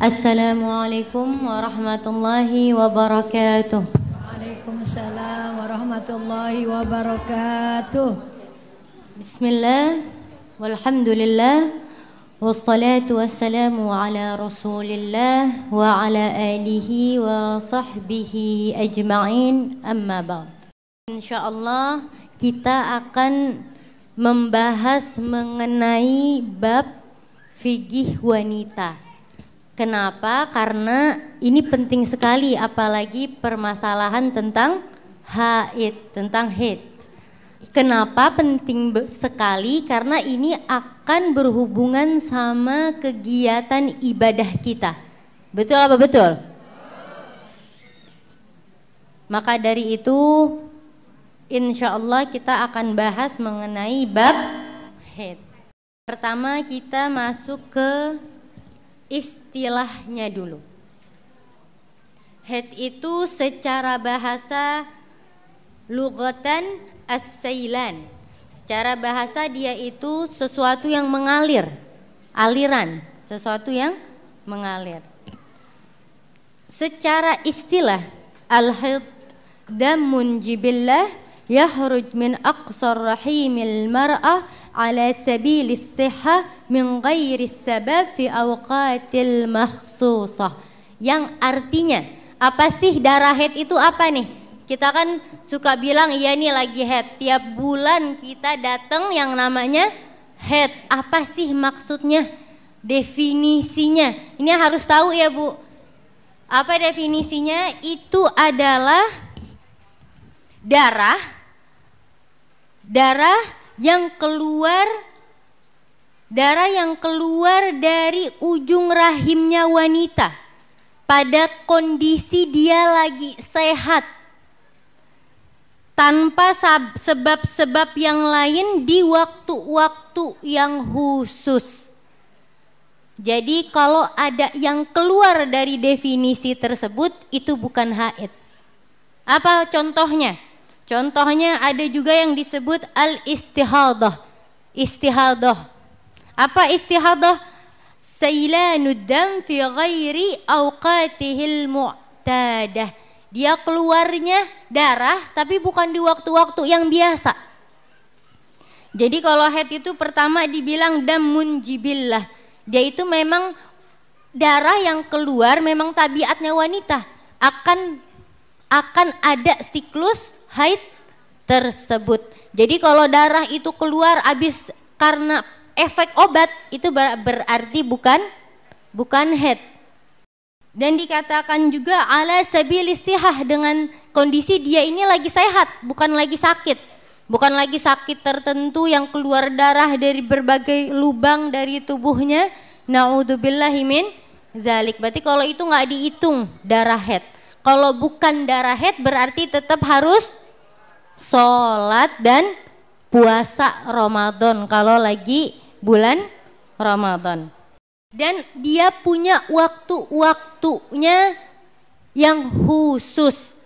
السلام عليكم ورحمة الله وبركاته وعليكم السلام ورحمة الله وبركاته بسم الله والحمد لله والصلاة والسلام على رسول الله وعلى آله وصحبه أجمعين أما بعد إن شاء الله kita akan membahas mengenai bab fikih wanita. Kenapa? Karena ini penting sekali apalagi permasalahan tentang haid, tentang haid. Kenapa penting sekali? Karena ini akan berhubungan sama kegiatan ibadah kita. Betul apa betul? Maka dari itu insya Allah kita akan bahas mengenai bab haid. Pertama kita masuk ke ist istilahnya dulu. Head itu secara bahasa lugatan as-sailan. Secara bahasa dia itu sesuatu yang mengalir, aliran, sesuatu yang mengalir. Secara istilah al hayd damun jibillah yahruj min aqsar rahimil mar'ah على سبيل الصحة من ghairi sabab fi awqatil yang artinya apa sih darah head itu apa nih kita kan suka bilang iya nih lagi head tiap bulan kita datang yang namanya head apa sih maksudnya definisinya ini harus tahu ya Bu apa definisinya itu adalah darah darah yang keluar darah yang keluar dari ujung rahimnya wanita pada kondisi dia lagi sehat tanpa sebab-sebab yang lain di waktu-waktu yang khusus. Jadi kalau ada yang keluar dari definisi tersebut itu bukan haid. Apa contohnya? Contohnya ada juga yang disebut al-istihadah. Istihadah. Apa istihadah? Sailanud dam fi ghairi awqatihil mu'tadah. Dia keluarnya darah tapi bukan di waktu-waktu yang biasa. Jadi kalau head itu pertama dibilang damun munjibillah. Dia itu memang darah yang keluar memang tabiatnya wanita akan akan ada siklus haid tersebut. Jadi kalau darah itu keluar habis karena efek obat itu berarti bukan bukan head. Dan dikatakan juga ala sabili sihah dengan kondisi dia ini lagi sehat, bukan lagi sakit. Bukan lagi sakit tertentu yang keluar darah dari berbagai lubang dari tubuhnya. Nauzubillahi zalik. Berarti kalau itu nggak dihitung darah head. Kalau bukan darah head berarti tetap harus sholat dan puasa Ramadan kalau lagi bulan Ramadan. Dan dia punya waktu-waktunya yang khusus.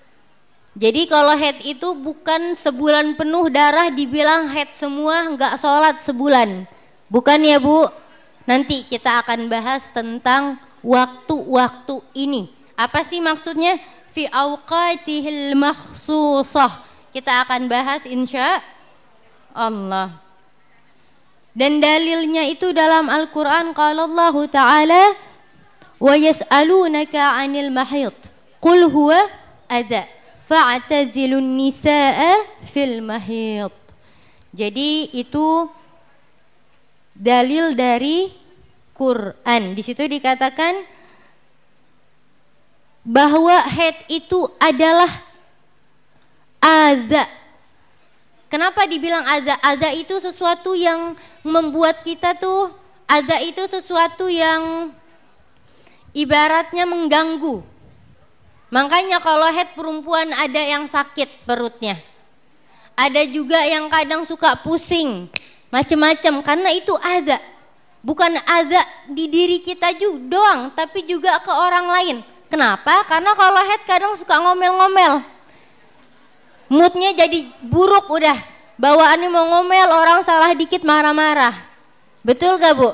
Jadi kalau head itu bukan sebulan penuh darah dibilang head semua nggak sholat sebulan. Bukan ya Bu? Nanti kita akan bahas tentang waktu-waktu ini. Apa sih maksudnya? Fi awqatihil makhsusah kita akan bahas insya Allah. Dan dalilnya itu dalam Al-Quran kalau Allah Ta'ala Wa yas'alunaka anil mahid Qul huwa adha Fa'atazilun nisa'a fil mahid Jadi itu dalil dari Quran Di situ dikatakan bahwa head itu adalah Aza. Kenapa dibilang aza? Aza itu sesuatu yang membuat kita tuh aza itu sesuatu yang ibaratnya mengganggu. Makanya kalau head perempuan ada yang sakit perutnya. Ada juga yang kadang suka pusing, macam-macam karena itu aza. Bukan aza di diri kita juga doang, tapi juga ke orang lain. Kenapa? Karena kalau head kadang suka ngomel-ngomel moodnya jadi buruk udah bawaannya mau ngomel orang salah dikit marah-marah betul gak bu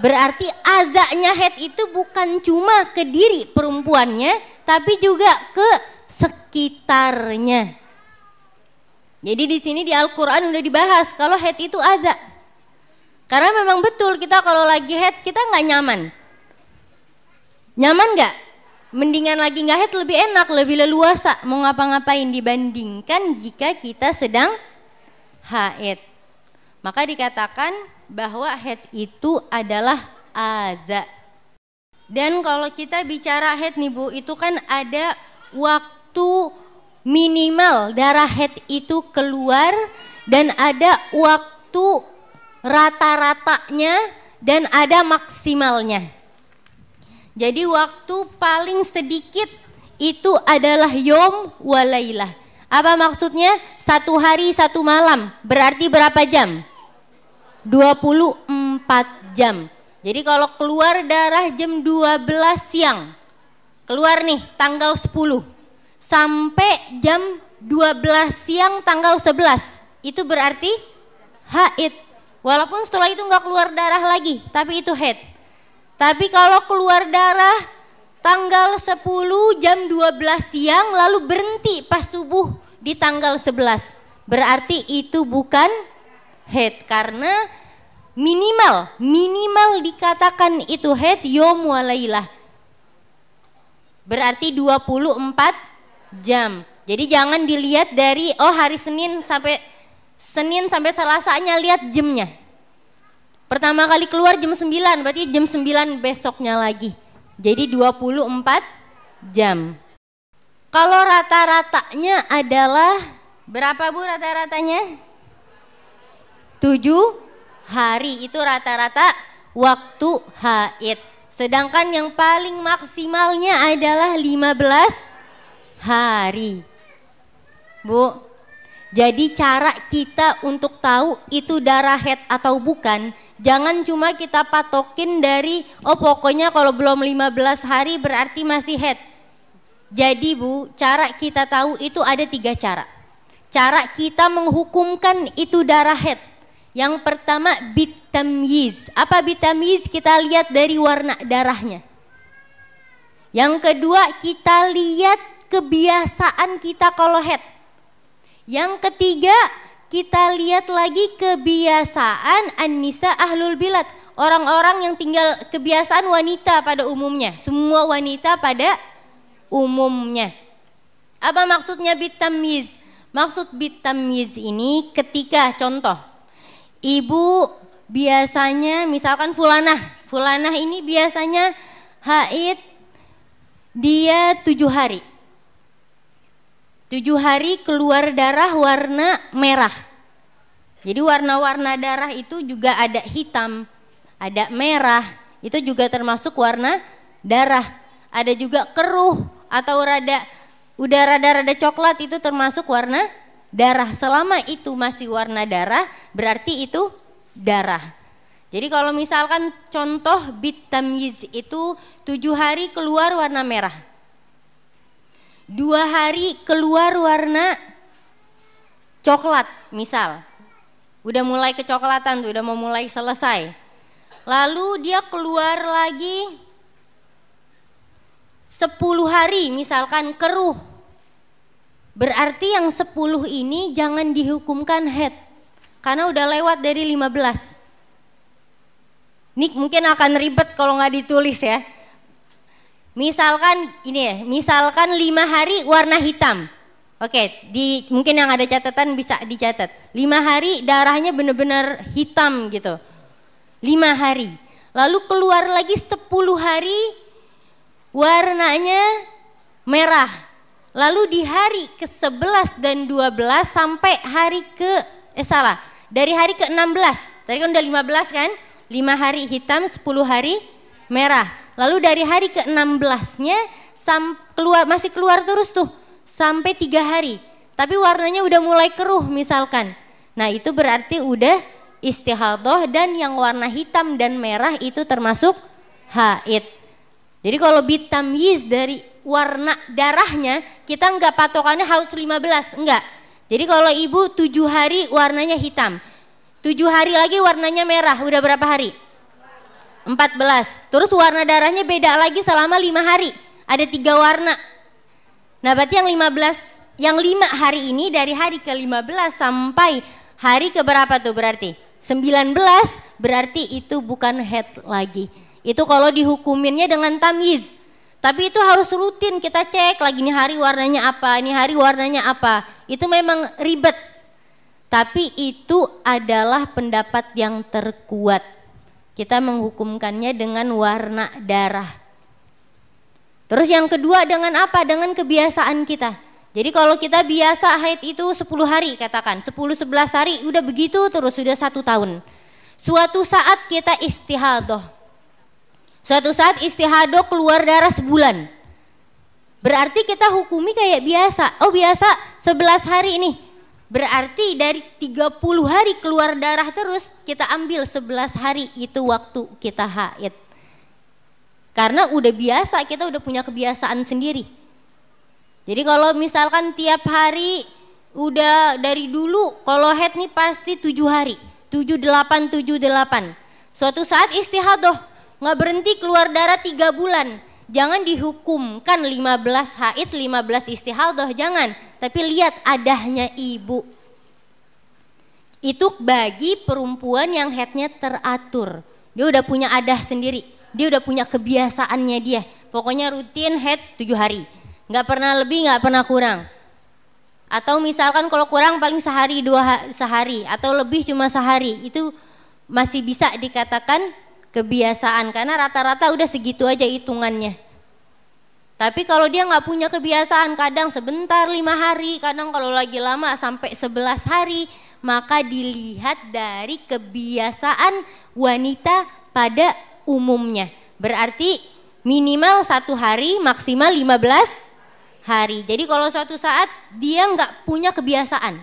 berarti azaknya head itu bukan cuma ke diri perempuannya tapi juga ke sekitarnya jadi di sini di Al-Quran udah dibahas kalau head itu azak karena memang betul kita kalau lagi head kita nggak nyaman nyaman nggak mendingan lagi nggak head lebih enak, lebih leluasa mau ngapa-ngapain dibandingkan jika kita sedang haid. Maka dikatakan bahwa head itu adalah ada. Dan kalau kita bicara head nih Bu, itu kan ada waktu minimal darah head itu keluar dan ada waktu rata-ratanya dan ada maksimalnya. Jadi waktu paling sedikit itu adalah yom walailah. Apa maksudnya? Satu hari satu malam. Berarti berapa jam? 24 jam. Jadi kalau keluar darah jam 12 siang. Keluar nih tanggal 10 sampai jam 12 siang tanggal 11. Itu berarti haid. Walaupun setelah itu nggak keluar darah lagi, tapi itu haid. Tapi kalau keluar darah tanggal 10 jam 12 siang lalu berhenti pas subuh di tanggal 11. Berarti itu bukan head karena minimal minimal dikatakan itu head walailah. Berarti 24 jam. Jadi jangan dilihat dari oh hari Senin sampai Senin sampai Selasanya lihat jamnya. Pertama kali keluar jam 9, berarti jam 9 besoknya lagi. Jadi 24 jam. Kalau rata-ratanya adalah berapa Bu rata-ratanya? 7 hari itu rata-rata waktu haid. Sedangkan yang paling maksimalnya adalah 15 hari. Bu, jadi cara kita untuk tahu itu darah head atau bukan Jangan cuma kita patokin dari oh pokoknya kalau belum 15 hari berarti masih head. Jadi Bu, cara kita tahu itu ada tiga cara. Cara kita menghukumkan itu darah head. Yang pertama bitamiz. Apa bitamiz? Kita lihat dari warna darahnya. Yang kedua kita lihat kebiasaan kita kalau head. Yang ketiga kita lihat lagi kebiasaan Anissa Ahlul Bilad. Orang-orang yang tinggal kebiasaan wanita pada umumnya. Semua wanita pada umumnya. Apa maksudnya bitamiz? Maksud bitamiz ini ketika contoh ibu biasanya misalkan fulanah, fulanah ini biasanya haid dia tujuh hari Tujuh hari keluar darah warna merah. Jadi warna-warna darah itu juga ada hitam, ada merah, itu juga termasuk warna darah. Ada juga keruh atau rada udara ada coklat itu termasuk warna darah. Selama itu masih warna darah, berarti itu darah. Jadi kalau misalkan contoh bit tamyiz itu tujuh hari keluar warna merah dua hari keluar warna coklat misal udah mulai kecoklatan tuh udah mau mulai selesai lalu dia keluar lagi sepuluh hari misalkan keruh berarti yang sepuluh ini jangan dihukumkan head karena udah lewat dari 15 Nik mungkin akan ribet kalau nggak ditulis ya Misalkan ini ya, misalkan lima hari warna hitam. Oke, di mungkin yang ada catatan bisa dicatat. Lima hari darahnya benar-benar hitam gitu. Lima hari. Lalu keluar lagi sepuluh hari warnanya merah. Lalu di hari ke-11 dan 12 sampai hari ke eh salah, dari hari ke-16. Tadi kan udah 15 kan? 5 hari hitam, 10 hari merah. Lalu dari hari ke-16-nya sam keluar masih keluar terus tuh sampai tiga hari. Tapi warnanya udah mulai keruh misalkan. Nah, itu berarti udah istihadoh dan yang warna hitam dan merah itu termasuk haid. Jadi kalau bitam yiz dari warna darahnya kita nggak patokannya haus 15, enggak. Jadi kalau ibu tujuh hari warnanya hitam, tujuh hari lagi warnanya merah, udah berapa hari? 14. Terus warna darahnya beda lagi selama lima hari. Ada tiga warna. Nah, berarti yang 15 yang lima hari ini dari hari ke-15 sampai hari ke berapa tuh berarti? 19 berarti itu bukan head lagi. Itu kalau dihukuminnya dengan tamiz, Tapi itu harus rutin kita cek lagi nih hari warnanya apa, ini hari warnanya apa. Itu memang ribet. Tapi itu adalah pendapat yang terkuat kita menghukumkannya dengan warna darah. Terus yang kedua dengan apa? Dengan kebiasaan kita. Jadi kalau kita biasa haid itu 10 hari katakan, 10 11 hari udah begitu terus sudah satu tahun. Suatu saat kita istihadoh. Suatu saat istihadoh keluar darah sebulan. Berarti kita hukumi kayak biasa. Oh biasa 11 hari nih. Berarti dari 30 hari keluar darah terus kita ambil 11 hari itu waktu kita haid. Karena udah biasa, kita udah punya kebiasaan sendiri. Jadi kalau misalkan tiap hari udah dari dulu kalau haid nih pasti 7 hari. 7 8 7 8. Suatu saat istihadoh, nggak berhenti keluar darah 3 bulan. Jangan dihukumkan 15 haid, 15 istihadoh, jangan tapi lihat adahnya ibu. Itu bagi perempuan yang headnya teratur. Dia udah punya adah sendiri. Dia udah punya kebiasaannya dia. Pokoknya rutin head tujuh hari. Nggak pernah lebih, nggak pernah kurang. Atau misalkan kalau kurang paling sehari dua sehari atau lebih cuma sehari itu masih bisa dikatakan kebiasaan karena rata-rata udah segitu aja hitungannya. Tapi kalau dia nggak punya kebiasaan, kadang sebentar lima hari, kadang kalau lagi lama sampai sebelas hari, maka dilihat dari kebiasaan wanita pada umumnya. Berarti minimal satu hari, maksimal lima belas hari. Jadi kalau suatu saat dia nggak punya kebiasaan,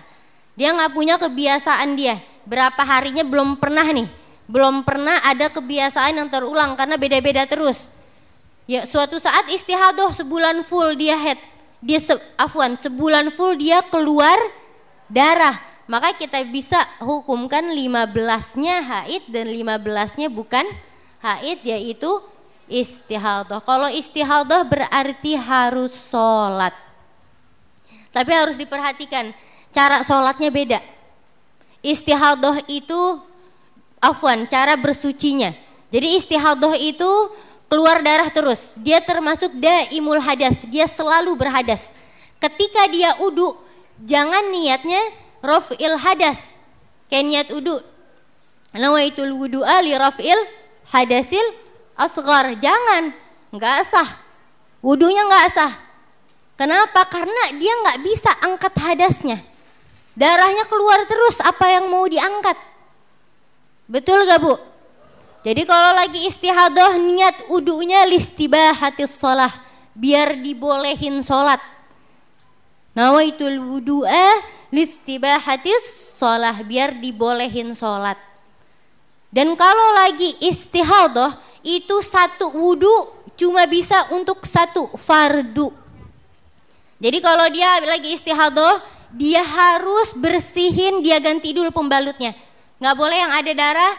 dia nggak punya kebiasaan dia, berapa harinya belum pernah nih, belum pernah ada kebiasaan yang terulang karena beda-beda terus Ya, suatu saat istihadoh sebulan full dia head, dia se, afwan sebulan full dia keluar darah. Maka kita bisa hukumkan 15-nya haid dan 15-nya bukan haid yaitu istihadoh. Kalau istihadoh berarti harus sholat. Tapi harus diperhatikan cara sholatnya beda. Istihadoh itu afwan cara bersucinya. Jadi istihadoh itu keluar darah terus. Dia termasuk daimul hadas, dia selalu berhadas. Ketika dia udu, jangan niatnya rofil hadas. Kayak niat udu. Nawaitul wudu'a li rofil hadasil asgar. Jangan, nggak sah. Wudunya nggak sah. Kenapa? Karena dia nggak bisa angkat hadasnya. Darahnya keluar terus apa yang mau diangkat. Betul gak bu? Jadi kalau lagi istihadoh niat udunya listibah hati sholat biar dibolehin sholat. Nawaitul wudu'a listibah hati sholat biar dibolehin sholat. Dan kalau lagi istihadoh itu satu wudu cuma bisa untuk satu fardu. Jadi kalau dia lagi istihadoh dia harus bersihin dia ganti dulu pembalutnya. Nggak boleh yang ada darah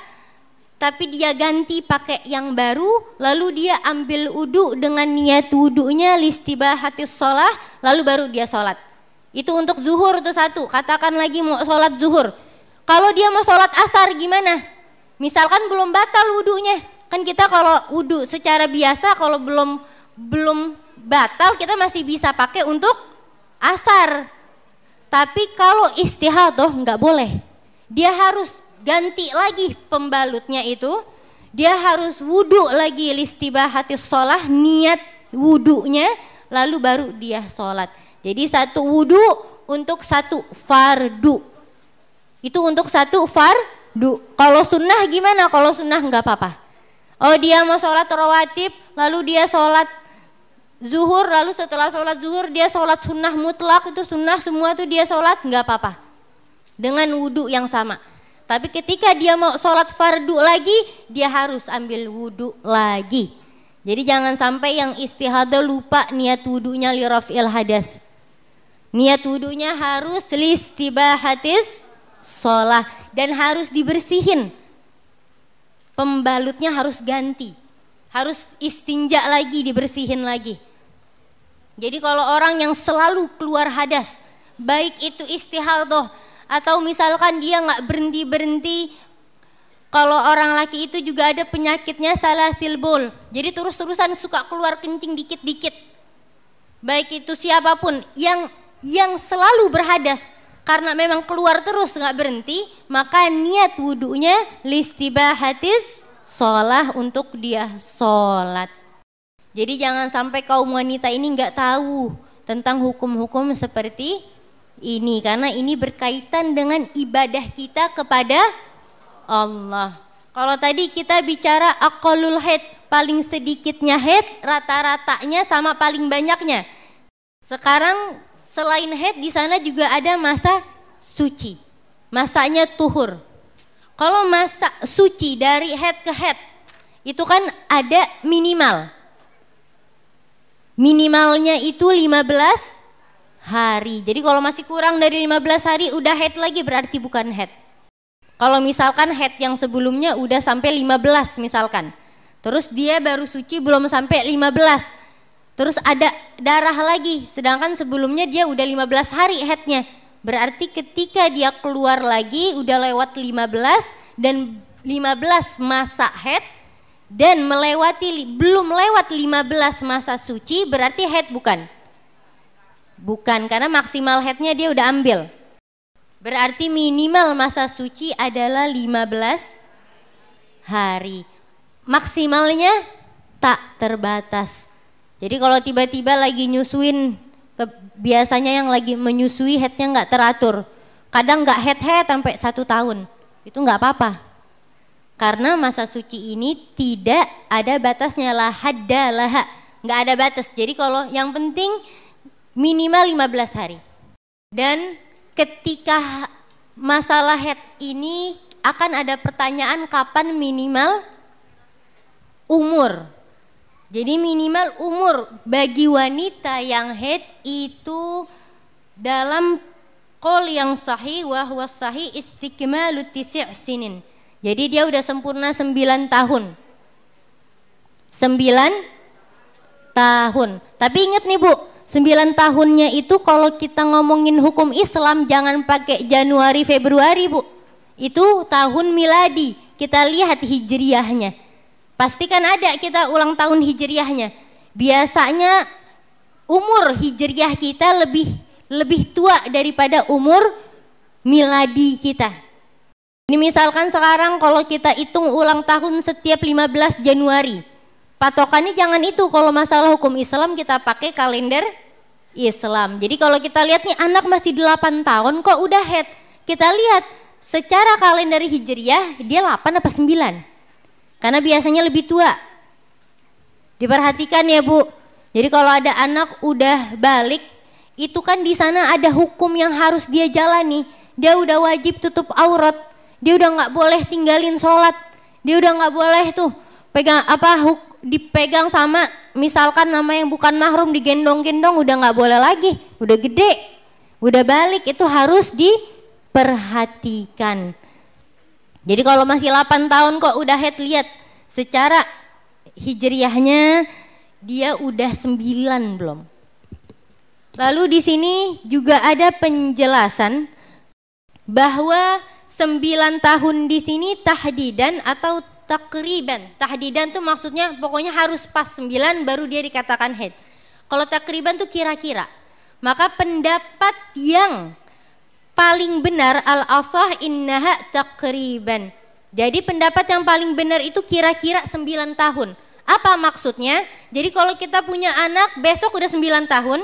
tapi dia ganti pakai yang baru lalu dia ambil wudhu dengan niat wudhunya listibah hati sholah lalu baru dia sholat itu untuk zuhur itu satu katakan lagi mau sholat zuhur kalau dia mau sholat asar gimana misalkan belum batal wudhunya kan kita kalau wudhu secara biasa kalau belum belum batal kita masih bisa pakai untuk asar tapi kalau istihadoh nggak boleh dia harus ganti lagi pembalutnya itu dia harus wudhu lagi hati sholah niat wudhunya lalu baru dia sholat jadi satu wudhu untuk satu fardu itu untuk satu fardu kalau sunnah gimana kalau sunnah nggak apa-apa oh dia mau sholat rawatib lalu dia sholat zuhur lalu setelah sholat zuhur dia sholat sunnah mutlak itu sunnah semua tuh dia sholat nggak apa-apa dengan wudhu yang sama tapi ketika dia mau sholat fardu lagi, dia harus ambil wudhu lagi. Jadi jangan sampai yang istihadah lupa niat wudhunya li rafil hadas. Niat wudhunya harus istibahatis sholat dan harus dibersihin. Pembalutnya harus ganti. Harus istinja lagi, dibersihin lagi. Jadi kalau orang yang selalu keluar hadas, baik itu istihadah atau misalkan dia nggak berhenti berhenti kalau orang laki itu juga ada penyakitnya salah silbul jadi terus-terusan suka keluar kencing dikit-dikit baik itu siapapun yang yang selalu berhadas karena memang keluar terus nggak berhenti maka niat wudhunya listibahatis sholah untuk dia sholat jadi jangan sampai kaum wanita ini nggak tahu tentang hukum-hukum seperti ini karena ini berkaitan dengan ibadah kita kepada Allah. Kalau tadi kita bicara akolul head paling sedikitnya head rata-ratanya sama paling banyaknya. Sekarang selain head di sana juga ada masa suci. Masanya tuhur. Kalau masa suci dari head ke head itu kan ada minimal. Minimalnya itu 15 hari. Jadi kalau masih kurang dari 15 hari udah head lagi berarti bukan head. Kalau misalkan head yang sebelumnya udah sampai 15 misalkan. Terus dia baru suci belum sampai 15. Terus ada darah lagi sedangkan sebelumnya dia udah 15 hari headnya. Berarti ketika dia keluar lagi udah lewat 15 dan 15 masa head dan melewati belum lewat 15 masa suci berarti head bukan? Bukan, karena maksimal headnya dia udah ambil. Berarti minimal masa suci adalah 15 hari. Maksimalnya tak terbatas. Jadi kalau tiba-tiba lagi nyusuin, biasanya yang lagi menyusui headnya nggak teratur. Kadang nggak head-head sampai satu tahun. Itu nggak apa-apa. Karena masa suci ini tidak ada batasnya lah hada lah, Nggak ada batas. Jadi kalau yang penting minimal 15 hari. Dan ketika masalah head ini akan ada pertanyaan kapan minimal umur. Jadi minimal umur bagi wanita yang head itu dalam kol yang sahih wahwa sahih istiqmalu tisi' sinin. Jadi dia udah sempurna 9 tahun. 9 tahun. Tapi ingat nih Bu, Sembilan tahunnya itu kalau kita ngomongin hukum Islam jangan pakai Januari Februari Bu. Itu tahun miladi. Kita lihat hijriahnya. Pastikan ada kita ulang tahun hijriahnya. Biasanya umur hijriah kita lebih lebih tua daripada umur miladi kita. Ini misalkan sekarang kalau kita hitung ulang tahun setiap 15 Januari, patokannya jangan itu kalau masalah hukum Islam kita pakai kalender Islam jadi kalau kita lihat nih anak masih 8 tahun kok udah head kita lihat secara kalender Hijriah dia 8 apa 9 karena biasanya lebih tua diperhatikan ya Bu jadi kalau ada anak udah balik itu kan di sana ada hukum yang harus dia jalani dia udah wajib tutup aurat dia udah nggak boleh tinggalin sholat dia udah nggak boleh tuh pegang apa hukum dipegang sama misalkan nama yang bukan mahrum digendong-gendong udah nggak boleh lagi udah gede udah balik itu harus diperhatikan jadi kalau masih 8 tahun kok udah head lihat secara hijriahnya dia udah 9 belum lalu di sini juga ada penjelasan bahwa 9 tahun di sini tahdidan atau takriban tahdidan tuh maksudnya pokoknya harus pas 9 baru dia dikatakan head kalau takriban tuh kira-kira maka pendapat yang paling benar al asah innaha takriban jadi pendapat yang paling benar itu kira-kira 9 tahun apa maksudnya jadi kalau kita punya anak besok udah 9 tahun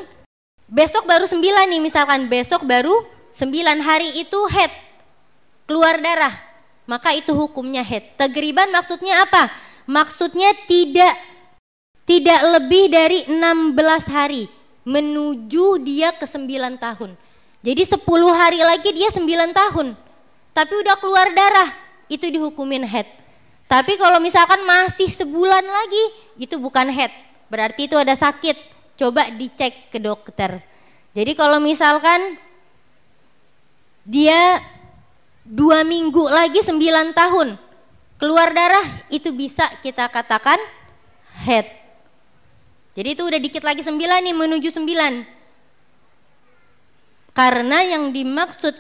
besok baru 9 nih misalkan besok baru 9 hari itu head keluar darah maka itu hukumnya head. Tegriban maksudnya apa? Maksudnya tidak tidak lebih dari 16 hari menuju dia ke 9 tahun. Jadi 10 hari lagi dia 9 tahun. Tapi udah keluar darah, itu dihukumin head. Tapi kalau misalkan masih sebulan lagi, itu bukan head. Berarti itu ada sakit. Coba dicek ke dokter. Jadi kalau misalkan dia dua minggu lagi sembilan tahun keluar darah itu bisa kita katakan head jadi itu udah dikit lagi sembilan nih menuju sembilan karena yang dimaksud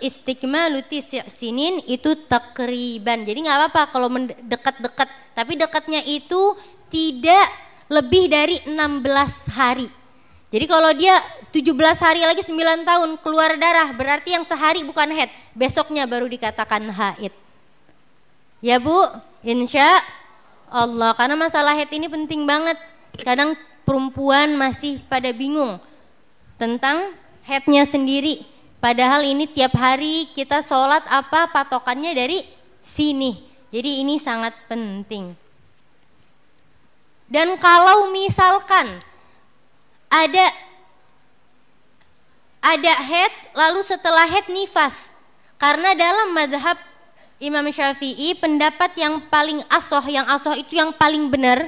lutis sinin itu takriban jadi nggak apa-apa kalau mendekat dekat tapi dekatnya itu tidak lebih dari 16 hari jadi kalau dia 17 hari lagi 9 tahun keluar darah, berarti yang sehari bukan het. besoknya baru dikatakan haid. Ya Bu, insya Allah. Karena masalah het ini penting banget. Kadang perempuan masih pada bingung tentang headnya sendiri. Padahal ini tiap hari kita sholat apa patokannya dari sini. Jadi ini sangat penting. Dan kalau misalkan ada ada head lalu setelah head nifas karena dalam madhab Imam Syafi'i pendapat yang paling asoh yang asoh itu yang paling benar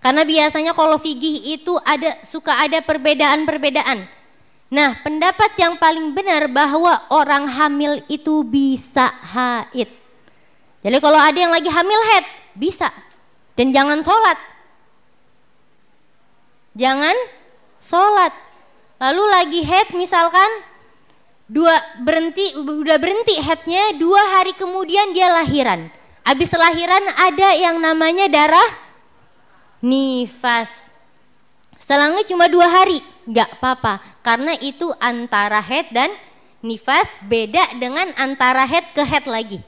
karena biasanya kalau fikih itu ada suka ada perbedaan-perbedaan nah pendapat yang paling benar bahwa orang hamil itu bisa haid jadi kalau ada yang lagi hamil head bisa dan jangan sholat jangan sholat. Lalu lagi head misalkan dua berhenti udah berhenti headnya dua hari kemudian dia lahiran. Habis lahiran ada yang namanya darah nifas. Selangnya cuma dua hari, nggak apa-apa karena itu antara head dan nifas beda dengan antara head ke head lagi.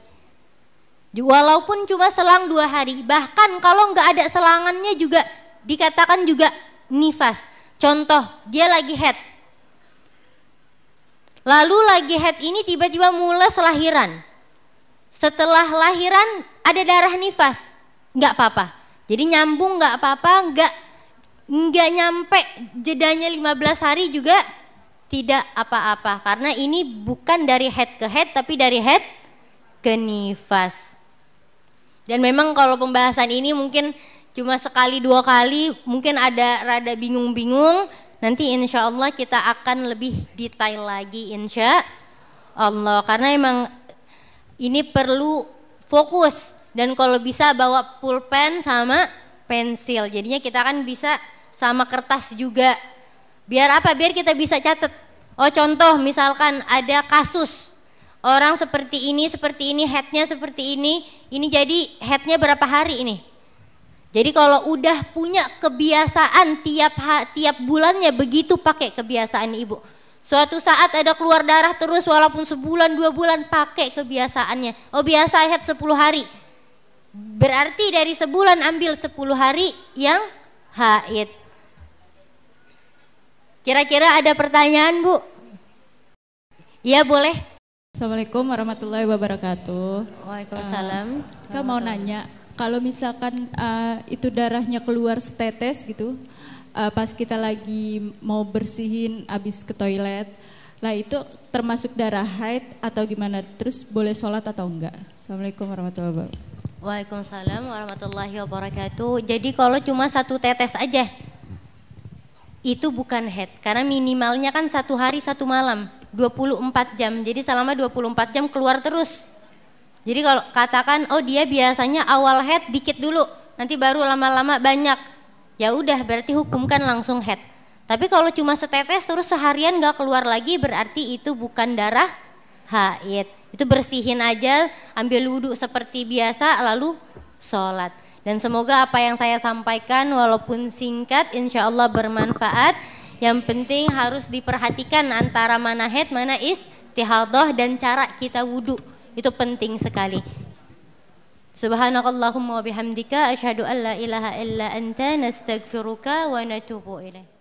Walaupun cuma selang dua hari, bahkan kalau nggak ada selangannya juga dikatakan juga nifas Contoh, dia lagi head. Lalu lagi head ini tiba-tiba mulai selahiran. Setelah lahiran ada darah nifas, nggak apa-apa. Jadi nyambung nggak apa-apa, nggak nggak nyampe jedanya 15 hari juga tidak apa-apa karena ini bukan dari head ke head tapi dari head ke nifas. Dan memang kalau pembahasan ini mungkin cuma sekali dua kali mungkin ada rada bingung-bingung nanti insya Allah kita akan lebih detail lagi insya Allah karena emang ini perlu fokus dan kalau bisa bawa pulpen sama pensil jadinya kita kan bisa sama kertas juga biar apa biar kita bisa catat oh contoh misalkan ada kasus orang seperti ini seperti ini headnya seperti ini ini jadi headnya berapa hari ini jadi kalau udah punya kebiasaan tiap tiap bulannya begitu pakai kebiasaan ibu. Suatu saat ada keluar darah terus walaupun sebulan dua bulan pakai kebiasaannya. Oh biasa head sepuluh hari. Berarti dari sebulan ambil sepuluh hari yang haid. Kira-kira ada pertanyaan Bu? Iya boleh. Assalamualaikum warahmatullahi wabarakatuh. Waalaikumsalam. Uh, Kak mau nanya, kalau misalkan uh, itu darahnya keluar setetes gitu uh, pas kita lagi mau bersihin abis ke toilet lah itu termasuk darah haid atau gimana terus boleh sholat atau enggak Assalamualaikum warahmatullahi wabarakatuh Waalaikumsalam warahmatullahi wabarakatuh jadi kalau cuma satu tetes aja itu bukan head karena minimalnya kan satu hari satu malam 24 jam jadi selama 24 jam keluar terus jadi kalau katakan oh dia biasanya awal head dikit dulu, nanti baru lama-lama banyak. Ya udah berarti hukumkan langsung head. Tapi kalau cuma setetes terus seharian nggak keluar lagi berarti itu bukan darah haid. Itu bersihin aja, ambil wudhu seperti biasa lalu sholat. Dan semoga apa yang saya sampaikan walaupun singkat insya Allah bermanfaat. Yang penting harus diperhatikan antara mana head, mana istihadah dan cara kita wudhu. Itu penting sekali. Subhanakallahumma wa bihamdika asyhadu an la ilaha illa anta nastaghfiruka wa natubu ilaik.